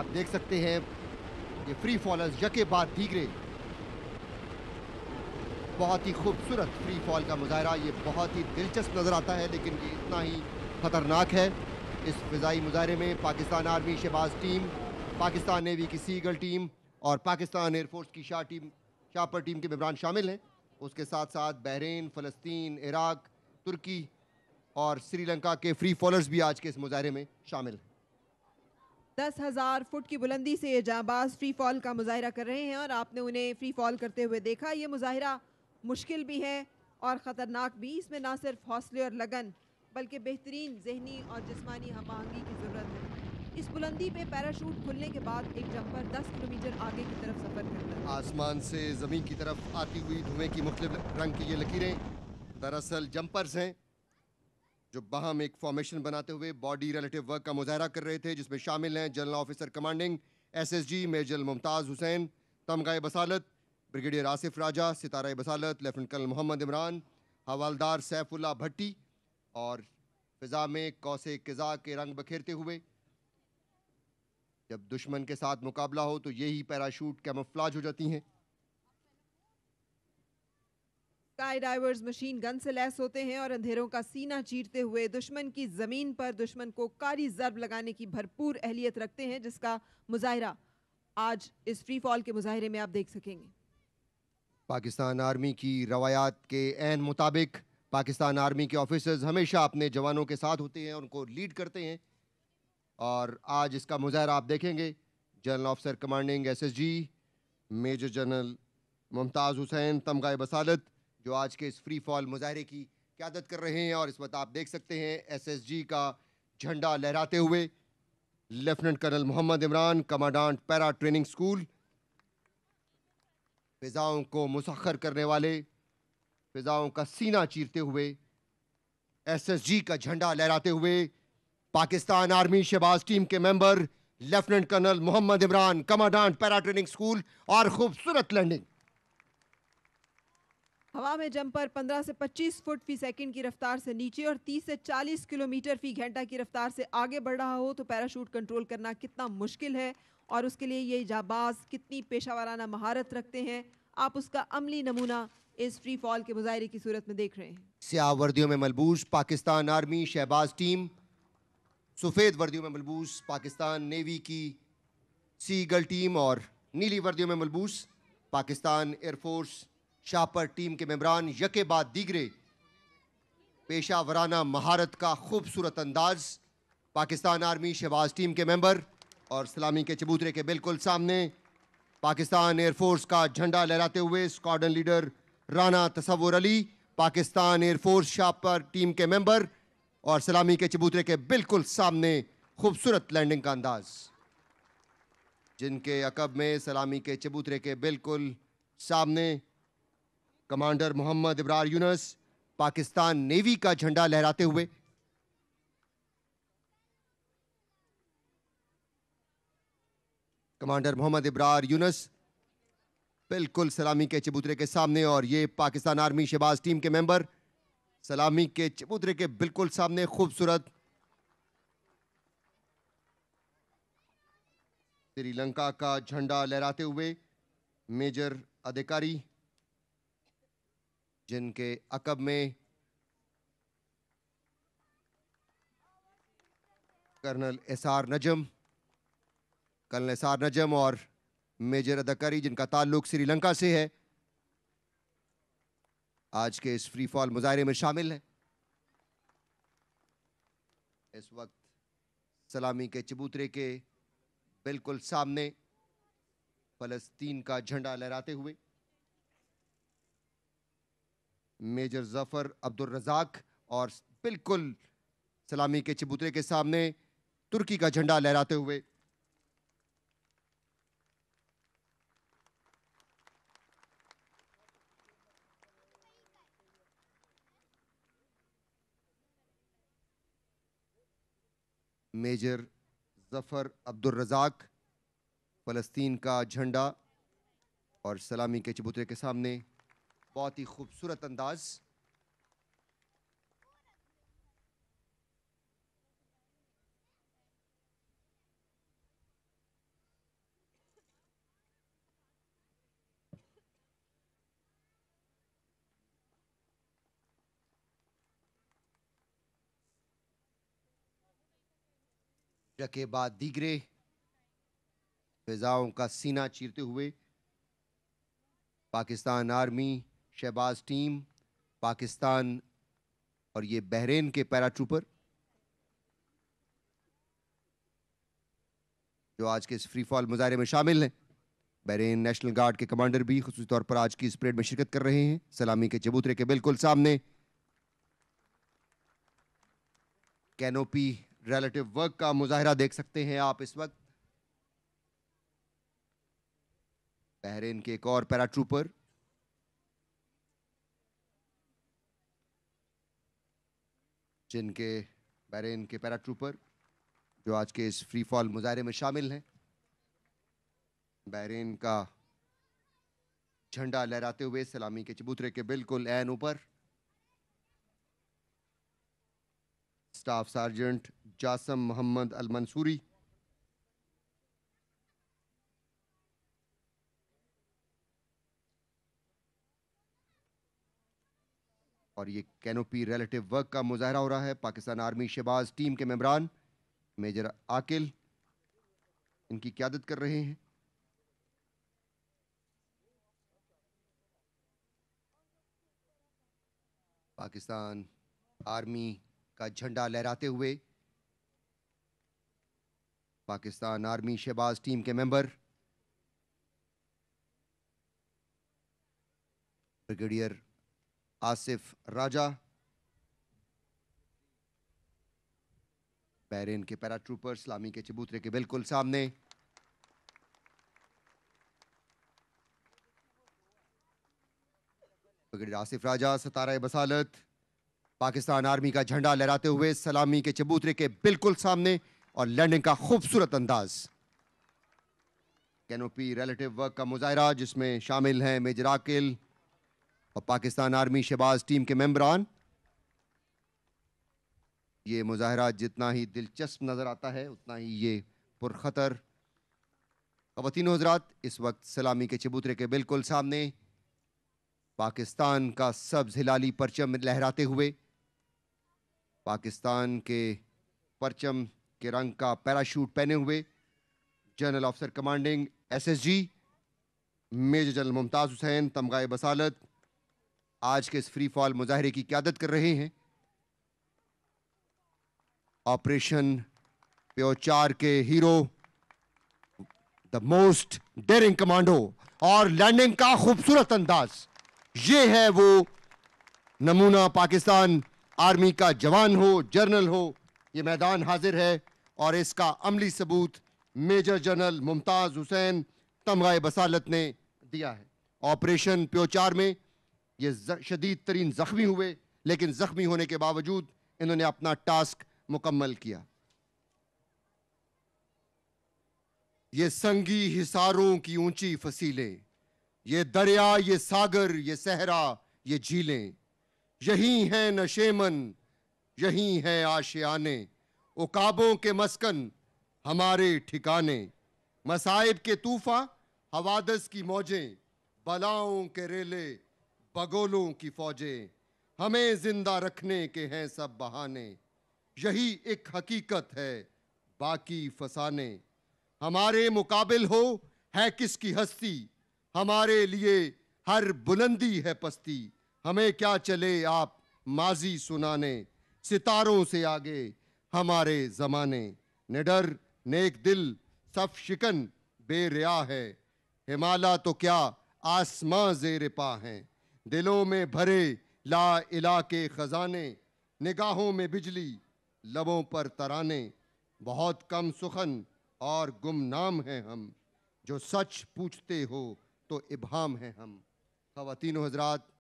आप देख सकते हैं ये फ्री फॉलर्स यके बाद दीगरे बहुत ही खूबसूरत फ्री फॉल का मुजाहरा ये बहुत ही दिलचस्प नज़र आता है लेकिन ये इतना ही ख़तरनाक है इस फ़ाई मुजाहरे में Pakistan army Shahbaz team Pakistan navy की सीगल टीम और पाकिस्तान एयरफोर्स की शाह टीम शाहपर टीम के मेबरान शामिल हैं उसके साथ साथ बहरीन फ़लस्तीन इराक़ तुर्की और श्रीलंका के फ्री फॉलर्स भी आज के इस मुजाहरे में शामिल हैं दस हज़ार फुट की बुलंदी से ये जाबाज फ्री फॉल का मुजाहरा कर रहे हैं और आपने उन्हें फ्री फॉल करते हुए देखा ये मुजाहरा मुश्किल भी है और ख़तरनाक भी इसमें ना सिर्फ हौसले और लगन बल्कि बेहतरीन जहनी और जिसमानी हम आहंगी की ज़रूरत है इस बुलंदी पे पैराशूट खुलने के बाद एक जंपर 10 किलोमीटर आगे की तरफ सफर करता है आसमान से ज़मीन की तरफ आती हुई धुएं की मुख्तलिफ रंग की ये लकीरें दरअसल जंपर्स हैं जो बाहम एक फॉर्मेशन बनाते हुए बॉडी रिलेटिव वर्क का मुजाहरा कर रहे थे जिसमें शामिल हैं general officer commanding SSG major Mumtaz Hussain तमगा बसालत ब्रिगेडियर आसिफ राजा सितारा बसालत लेफ्टिनेंट कर्नल मोहम्मद इमरान हवालदार सैफुल्ला भट्टी और फिजा में कौसे किजा के रंग बखेरते हुए जब दुश्मन के साथ मुकाबला हो तो यही पैराशूट कैमोफ्लाज हो जाती हैं स्काई डाइवर्स मशीन गन से लैस होते हैं और अंधेरों का सीना चीरते हुए दुश्मन की ज़मीन पर दुश्मन को कारी जर्ब लगाने की भरपूर अहलियत रखते हैं जिसका मुजाहरा आज इस फ्री फॉल के मुजाहरे में आप देख सकेंगे पाकिस्तान आर्मी की रवायात के एन मुताबिक पाकिस्तान आर्मी के ऑफिसर्स हमेशा अपने जवानों के साथ होते हैं उनको लीड करते हैं और आज इसका मुजाहरा आप देखेंगे general officer commanding SSG major general Mumtaz Hussain तमगा बसालत जो आज के इस फ्री फॉल मुजाहरे की क्यादत कर रहे हैं और इस वक्त आप देख सकते हैं एसएसजी का झंडा लहराते हुए lieutenant colonel Mohammad Imran commandant para training school फिज़ाओं को मुसखर करने वाले फिज़ाओं का सीना चीरते हुए एसएसजी का झंडा लहराते हुए पाकिस्तान आर्मी शहबाज टीम के member lieutenant colonel Mohammad Imran commandant para training school और खूबसूरत लैंडिंग हवा में पर 15 से 25 फुट फी सेकंड की रफ्तार से नीचे और 30 से 40 किलोमीटर फी घंटा की रफ्तार से आगे बढ़ रहा हो तो पैराशूट कंट्रोल करना कितना मुश्किल है और उसके लिए ये जाबाज कितनी पेशा वाराना महारत रखते हैं आप उसका अमली नमूना इस फ्री फॉल के मुजाहरे की सूरत में देख रहे हैं सियाह वर्दियों में मलबूस पाकिस्तान आर्मी शहबाज टीम सफ़ेद वर्दियों में मलबूस पाकिस्तान नेवी की सीगल टीम और नीली वर्दियों में मलबूस पाकिस्तान एयरफोर्स शापर टीम के मेबरान यके बाद दीगरे पेशा वराना महारत का खूबसूरत अंदाज पाकिस्तान आर्मी शहबाज टीम के मेंबर और सलामी के चबूतरे के बिल्कुल सामने पाकिस्तान एयरफोर्स का झंडा लहराते हुए squadron leader Rana Tasawwur Ali Pakistan air force शापर टीम के मेंबर और सलामी के चबूतरे के बिल्कुल सामने खूबसूरत लैंडिंग का अंदाज जिनके अकब में सलामी के चबूतरे के बिल्कुल सामने कमांडर मोहम्मद इब्रार यूनस पाकिस्तान नेवी का झंडा लहराते हुए कमांडर मोहम्मद इब्रार यूनस बिल्कुल सलामी के चबूतरे के सामने और ये पाकिस्तान आर्मी शहबाज टीम के मेंबर सलामी के चबूतरे के बिल्कुल सामने खूबसूरत श्रीलंका का झंडा लहराते हुए मेजर अधिकारी जिनके अकब में colonel R Najam colonel R Najam और मेजर अदाकारी जिनका ताल्लुक श्रीलंका से है आज के इस फ्री फॉल मुजाहरे में शामिल हैं इस वक्त सलामी के चबूतरे के बिल्कुल सामने फ़लस्तीन का झंडा लहराते हुए मेजर ज़फ़र अब्दुलरजाक और बिल्कुल सलामी के चबूतरे के सामने तुर्की का झंडा लहराते हुए मेजर ज़फ़र अब्दुलरजाक फ़लस्तीन का झंडा और सलामी के चबूतरे के सामने बहुत ही खूबसूरत अंदाज के बाद दीगरे फिजाओं का सीना चीरते हुए पाकिस्तान आर्मी शहबाज टीम पाकिस्तान और ये बहरेन के पैराट्रूपर जो आज के इस फ्री फॉल मुजाहरे में शामिल हैं बहरेन नेशनल गार्ड के कमांडर भी खसूस तौर पर आज की इस परेड में शिरकत कर रहे हैं सलामी के चबूतरे के बिल्कुल सामने कैनोपी रिलेटिव वर्क का मुजाहरा देख सकते हैं आप इस वक्त बहरेन के एक और पैराट्रूपर जिनके बैरेन के पैराट्रूपर जो आज के इस फ्री फॉल मुजाहरे में शामिल हैं बैरेन का झंडा लहराते हुए सलामी के चबूतरे के बिल्कुल एन ऊपर staff sergeant Jassim Mohammed Al Mansoori और ये कैनोपी रिलेटिव वर्क का मुजाहरा हो रहा है पाकिस्तान आर्मी शहबाज टीम के मेम्बरान मेजर आकिल इनकी क्यादत कर रहे हैं पाकिस्तान आर्मी का झंडा लहराते हुए पाकिस्तान आर्मी शहबाज टीम के member brigadier Asif Raja Bahrain के पैराट्रूपर इस्लामी के चबूतरे के बिल्कुल सामने आसिफ राजा सतारा बसालत पाकिस्तान आर्मी का झंडा लहराते हुए सलामी के चबूतरे के बिल्कुल सामने और लैंडिंग का खूबसूरत अंदाज कैनोपी रिलेटिव वर्क का मुजाहरा जिसमें शामिल हैं मेजर आकिल और पाकिस्तान आर्मी शहबाज टीम के मेम्बरान ये मुजाहरा जितना ही दिलचस्प नज़र आता है उतना ही ये पुरखतर खवतिन हजरात इस वक्त सलामी के चबूतरे के बिल्कुल सामने पाकिस्तान का सब्ज हिलाली परचम लहराते हुए पाकिस्तान के परचम के रंग का पैराशूट पहने हुए general officer commanding SSG major general Mumtaz Hussain तमगा बसालत आज के इस फ्री फॉल मुजाहरे की क्यादत कर रहे हैं ऑपरेशन प्योचार के hero the most daring commando और लैंडिंग का खूबसूरत अंदाज ये है वो नमूना पाकिस्तान आर्मी का जवान हो जनरल हो ये मैदान हाजिर है और इसका अमली सबूत मेजर जनरल मुमताज़ हुसैन तमगा बसालत ने दिया है ऑपरेशन प्योचार में ये शदीद तरीन ज़ख्मी हुए लेकिन ज़ख्मी होने के बावजूद इन्होंने अपना टास्क मुकम्मल किया ये संगी हिसारों की ऊंची फसीलें ये दरिया ये सागर ये सहरा ये झीलें यही हैं नशेमन यही हैं आशियाने उकाबों के मस्कन हमारे ठिकाने मसाइब के तूफ़ा हवादस की मौजें बलाओं के रेले पगोलों की फौजें हमें जिंदा रखने के हैं सब बहाने यही एक हकीकत है बाकी फसाने हमारे मुकाबिल हो है किसकी हस्ती हमारे लिए हर बुलंदी है पस्ती हमें क्या चले आप माजी सुनाने सितारों से आगे हमारे जमाने निडर नेक दिल सब शिकन बेरिया है हिमालय तो क्या आसमां जेर पा हैं दिलों में भरे ला इला के ख़जाने निगाहों में बिजली लबों पर तराने बहुत कम सुखन और गुमनाम हैं हम जो सच पूछते हो तो इबाम हैं हम खातिन हजरात